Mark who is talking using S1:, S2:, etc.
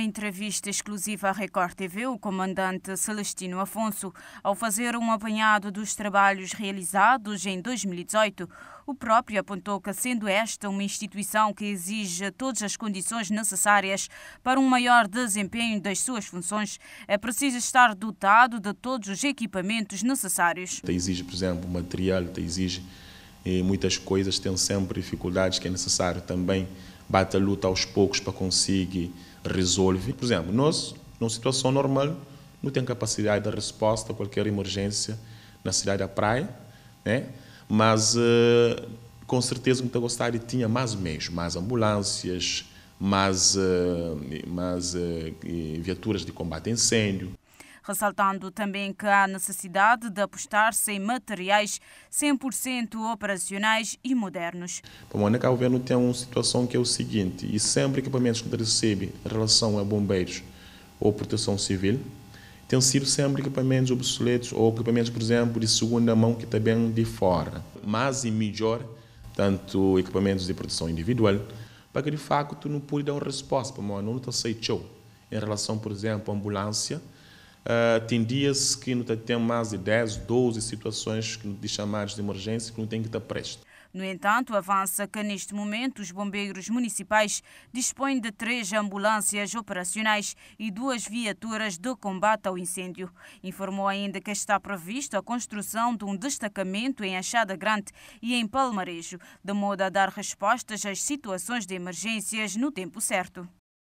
S1: Numa entrevista exclusiva à Record TV, o comandante Celestino Afonso, ao fazer um apanhado dos trabalhos realizados em 2018, o próprio apontou que, sendo esta uma instituição que exige todas as condições necessárias para um maior desempenho das suas funções, é preciso estar dotado de todos os equipamentos necessários. Te
S2: exige, por exemplo, material, te exige eh, muitas coisas, tem sempre dificuldades que é necessário também bater a luta aos poucos para conseguir resolve. Por exemplo, nós, numa situação normal, não tem capacidade de resposta a qualquer emergência na cidade da praia, né? mas uh, com certeza muita gostar tinha mais meios, mais ambulâncias, mais, uh, mais uh, viaturas de combate a incêndio
S1: ressaltando também que há necessidade de apostar-se em materiais 100% operacionais e modernos.
S2: o na o governo tem uma situação que é o seguinte, e sempre equipamentos que recebe em relação a bombeiros ou proteção civil, têm sido sempre equipamentos obsoletos ou equipamentos, por exemplo, de segunda mão que também é de fora. mais e é melhor, tanto equipamentos de proteção individual, para que de facto não pude dar uma resposta, mas não te aceitou em relação, por exemplo, à ambulância, ah, tem dias se que não tem mais de 10, 12 situações de chamadas de emergência que não tem que estar prestes.
S1: No entanto, avança que neste momento os bombeiros municipais dispõem de três ambulâncias operacionais e duas viaturas de combate ao incêndio. Informou ainda que está previsto a construção de um destacamento em Achada Grande e em Palmarejo, de modo a dar respostas às situações de emergências no tempo certo.